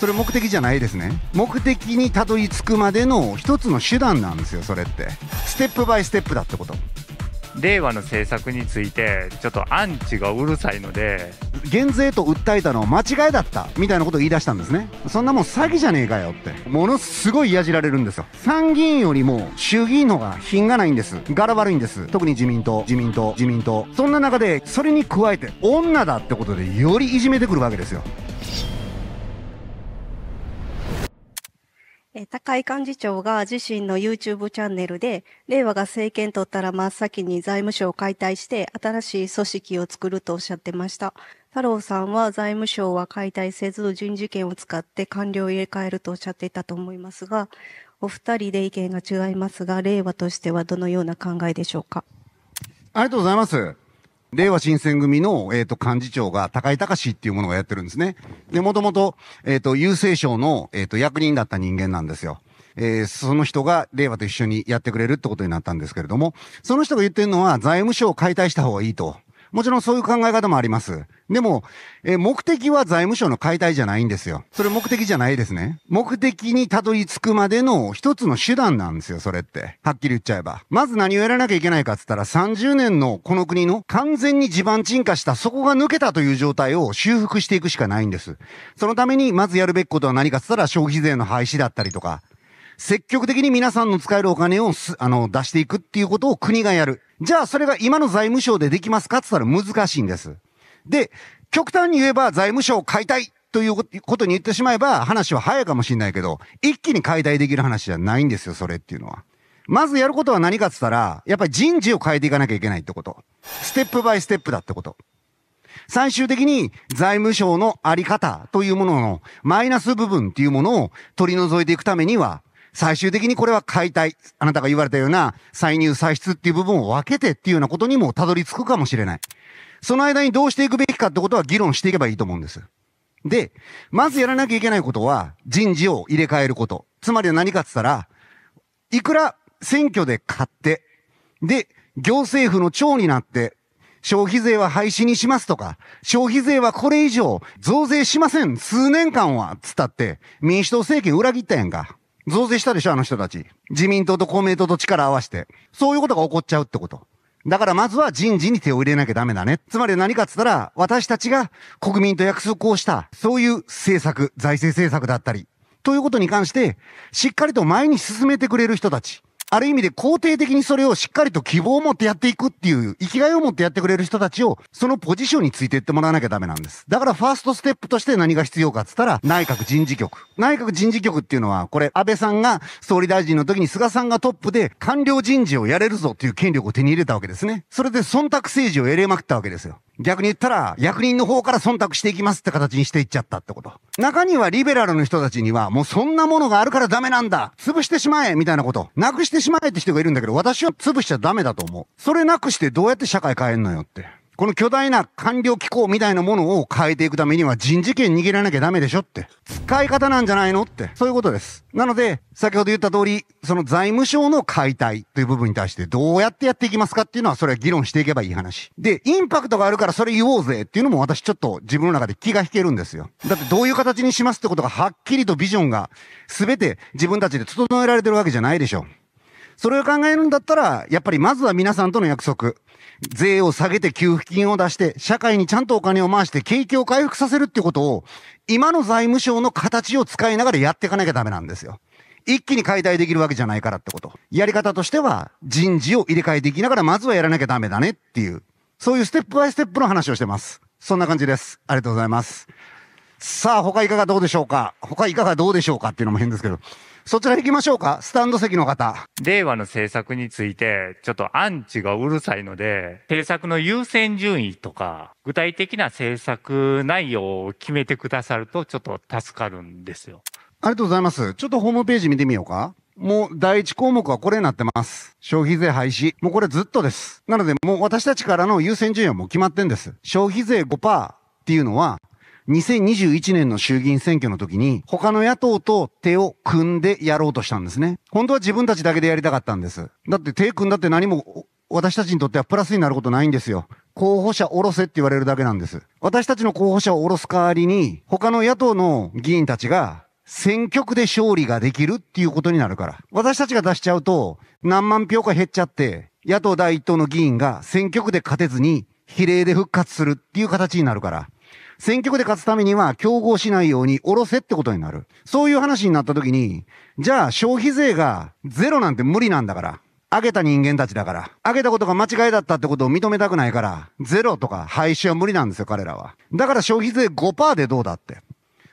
それ目的じゃないですね目的にたどり着くまでの一つの手段なんですよそれってステップバイステップだってこと令和の政策についてちょっとアンチがうるさいので減税と訴えたのは間違いだったみたいなことを言い出したんですねそんなもん詐欺じゃねえかよってものすごい嫌じられるんですよ参議院よりも衆議院の方が品がないんです柄悪いんです特に自民党自民党自民党そんな中でそれに加えて女だってことでよりいじめてくるわけですよ高井幹事長が自身の YouTube チャンネルで、令和が政権取ったら真っ先に財務省を解体して新しい組織を作るとおっしゃってました。太郎さんは財務省は解体せず人事権を使って官僚を入れ替えるとおっしゃっていたと思いますが、お二人で意見が違いますが、令和としてはどのような考えでしょうか。ありがとうございます。令和新選組の、えっ、ー、と、幹事長が高井隆っていうものがやってるんですね。で、もともと、えっ、ー、と、郵政省の、えっ、ー、と、役人だった人間なんですよ。えー、その人が令和と一緒にやってくれるってことになったんですけれども、その人が言ってるのは財務省を解体した方がいいと。もちろんそういう考え方もあります。でも、えー、目的は財務省の解体じゃないんですよ。それ目的じゃないですね。目的にたどり着くまでの一つの手段なんですよ、それって。はっきり言っちゃえば。まず何をやらなきゃいけないかって言ったら、30年のこの国の完全に地盤沈下した、そこが抜けたという状態を修復していくしかないんです。そのために、まずやるべきことは何かっつったら、消費税の廃止だったりとか、積極的に皆さんの使えるお金をあの、出していくっていうことを国がやる。じゃあ、それが今の財務省でできますかって言ったら難しいんです。で、極端に言えば財務省を解体ということに言ってしまえば話は早いかもしれないけど、一気に解体できる話じゃないんですよ、それっていうのは。まずやることは何かって言ったら、やっぱり人事を変えていかなきゃいけないってこと。ステップバイステップだってこと。最終的に財務省のあり方というもののマイナス部分っていうものを取り除いていくためには、最終的にこれは解体、あなたが言われたような歳入歳出っていう部分を分けてっていうようなことにもたどり着くかもしれない。その間にどうしていくべきかってことは議論していけばいいと思うんです。で、まずやらなきゃいけないことは人事を入れ替えること。つまりは何かって言ったら、いくら選挙で買って、で、行政府の長になって、消費税は廃止にしますとか、消費税はこれ以上増税しません、数年間は、つったって、民主党政権裏切ったやんか。増税したでしょ、あの人たち。自民党と公明党と力を合わせて。そういうことが起こっちゃうってこと。だからまずは人事に手を入れなきゃダメだね。つまり何かっつったら、私たちが国民と約束をした、そういう政策、財政政策だったり、ということに関して、しっかりと前に進めてくれる人たち。ある意味で肯定的にそれをしっかりと希望を持ってやっていくっていう、生きがいを持ってやってくれる人たちを、そのポジションについていってもらわなきゃダメなんです。だからファーストステップとして何が必要かっつったら、内閣人事局。内閣人事局っていうのは、これ、安倍さんが総理大臣の時に菅さんがトップで、官僚人事をやれるぞっていう権力を手に入れたわけですね。それで忖度政治を得れまくったわけですよ。逆に言ったら、役人の方から忖度していきますって形にしていっちゃったってこと。中にはリベラルの人たちには、もうそんなものがあるからダメなんだ潰してしまえみたいなこと。なくしてしまえって人がいるんだけど、私は潰しちゃダメだと思う。それなくしてどうやって社会変えんのよって。この巨大な官僚機構みたいなものを変えていくためには人事権握らなきゃダメでしょって。使い方なんじゃないのって。そういうことです。なので、先ほど言った通り、その財務省の解体という部分に対してどうやってやっていきますかっていうのはそれは議論していけばいい話。で、インパクトがあるからそれ言おうぜっていうのも私ちょっと自分の中で気が引けるんですよ。だってどういう形にしますってことがはっきりとビジョンが全て自分たちで整えられてるわけじゃないでしょ。それを考えるんだったら、やっぱりまずは皆さんとの約束。税を下げて給付金を出して、社会にちゃんとお金を回して景気を回復させるってことを、今の財務省の形を使いながらやっていかなきゃダメなんですよ。一気に解体できるわけじゃないからってこと。やり方としては、人事を入れ替えていきながら、まずはやらなきゃダメだねっていう、そういうステップバイステップの話をしてます。そんな感じです。ありがとうございます。さあ、他いかがどうでしょうか他いかがどうでしょうかっていうのも変ですけど。そちら行きましょうか。スタンド席の方。令和の政策について、ちょっとアンチがうるさいので、政策の優先順位とか、具体的な政策内容を決めてくださると、ちょっと助かるんですよ。ありがとうございます。ちょっとホームページ見てみようか。もう第一項目はこれになってます。消費税廃止。もうこれずっとです。なのでもう私たちからの優先順位はもう決まってんです。消費税5%っていうのは2021年の衆議院選挙の時に、他の野党と手を組んでやろうとしたんですね。本当は自分たちだけでやりたかったんです。だって手組んだって何も、私たちにとってはプラスになることないんですよ。候補者おろせって言われるだけなんです。私たちの候補者を下ろす代わりに、他の野党の議員たちが、選挙区で勝利ができるっていうことになるから。私たちが出しちゃうと、何万票か減っちゃって、野党第一党の議員が選挙区で勝てずに、比例で復活するっていう形になるから。選挙区で勝つためには競合しないように下ろせってことになる。そういう話になった時に、じゃあ消費税がゼロなんて無理なんだから。上げた人間たちだから。上げたことが間違いだったってことを認めたくないから、ゼロとか廃止は無理なんですよ、彼らは。だから消費税5%でどうだって。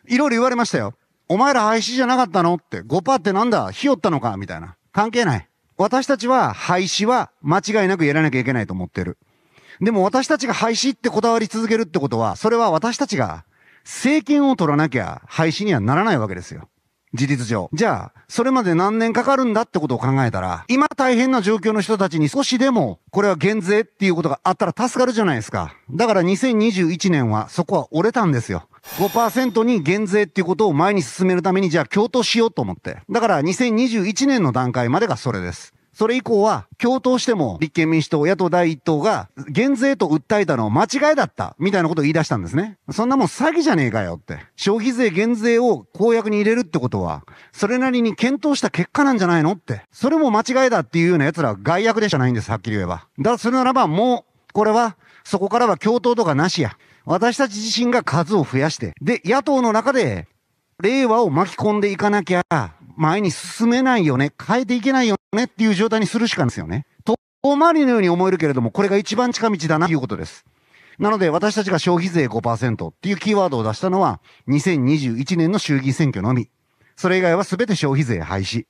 いろいろ言われましたよ。お前ら廃止じゃなかったのって、5%ってなんだひよったのかみたいな。関係ない。私たちは廃止は間違いなくやらなきゃいけないと思ってる。でも私たちが廃止ってこだわり続けるってことは、それは私たちが政権を取らなきゃ廃止にはならないわけですよ。事実上。じゃあ、それまで何年かかるんだってことを考えたら、今大変な状況の人たちに少しでも、これは減税っていうことがあったら助かるじゃないですか。だから2021年はそこは折れたんですよ。5%に減税っていうことを前に進めるために、じゃあ共闘しようと思って。だから2021年の段階までがそれです。それ以降は、共闘しても立憲民主党、野党第一党が、減税と訴えたのは間違いだった、みたいなことを言い出したんですね。そんなもん詐欺じゃねえかよって。消費税減税を公約に入れるってことは、それなりに検討した結果なんじゃないのって。それも間違いだっていうような奴ら外役でしかないんです、はっきり言えば。だからそれならば、もう、これは、そこからは共闘とかなしや。私たち自身が数を増やして、で、野党の中で、令和を巻き込んでいかなきゃ、前に進めないよね、変えていけないよねっていう状態にするしかないですよね。遠回りのように思えるけれども、これが一番近道だなということです。なので、私たちが消費税5%っていうキーワードを出したのは、2021年の衆議院選挙のみ。それ以外は全て消費税廃止。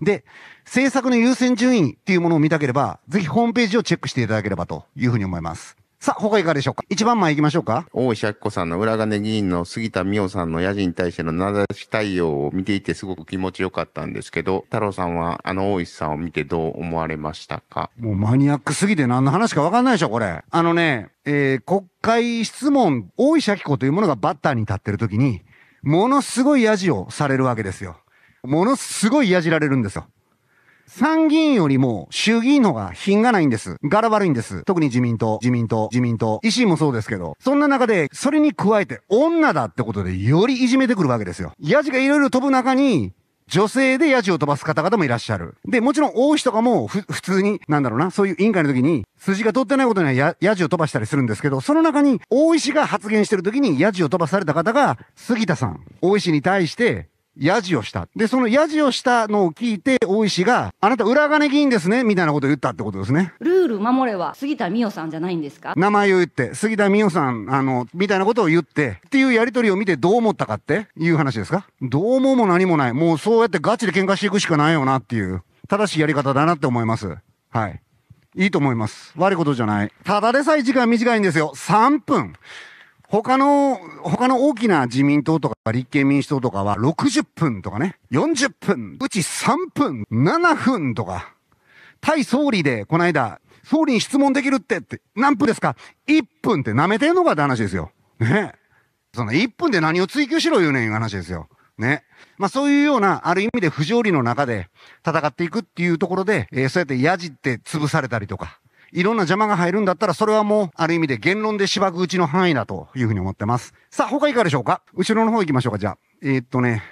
で、政策の優先順位っていうものを見たければ、ぜひホームページをチェックしていただければというふうに思います。さあ、他いかがでしょうか一番前行きましょうか大石明子さんの裏金議員の杉田美桜さんの野人に対しての名指し対応を見ていてすごく気持ちよかったんですけど、太郎さんはあの大石さんを見てどう思われましたかもうマニアックすぎて何の話かわかんないでしょ、これ。あのね、えー、国会質問、大石明子というものがバッターに立ってる時に、ものすごい野じをされるわけですよ。ものすごいやじられるんですよ。参議院よりも衆議院の方が品がないんです。柄悪いんです。特に自民党、自民党、自民党、維新もそうですけど、そんな中で、それに加えて女だってことでよりいじめてくるわけですよ。ヤジがいろいろ飛ぶ中に、女性でヤジを飛ばす方々もいらっしゃる。で、もちろん王子とかもふ、普通に、なんだろうな、そういう委員会の時に、筋が取ってないことにはや、ヤジを飛ばしたりするんですけど、その中に、大石が発言してる時にヤジを飛ばされた方が、杉田さん。大石に対して、やじをした。で、そのやじをしたのを聞いて、大石が、あなた裏金議員ですねみたいなことを言ったってことですね。ルール守れは杉田美代さんじゃないんですか名前を言って、杉田美代さん、あの、みたいなことを言って、っていうやりとりを見てどう思ったかっていう話ですかどう思うも何もない。もうそうやってガチで喧嘩していくしかないよなっていう、正しいやり方だなって思います。はい。いいと思います。悪いことじゃない。ただでさえ時間短いんですよ。3分。他の、他の大きな自民党とか立憲民主党とかは60分とかね、40分、うち3分、7分とか、対総理でこの間、総理に質問できるってって、何分ですか ?1 分って舐めてんのかって話ですよ。ね。その1分で何を追求しろ言うねんいう話ですよ。ね。まあそういうような、ある意味で不条理の中で戦っていくっていうところで、えー、そうやってやじって潰されたりとか、いろんな邪魔が入るんだったら、それはもう、ある意味で言論で芝くうちの範囲だというふうに思ってます。さあ、他いかがでしょうか後ろの方行きましょうか、じゃあ。えー、っとね、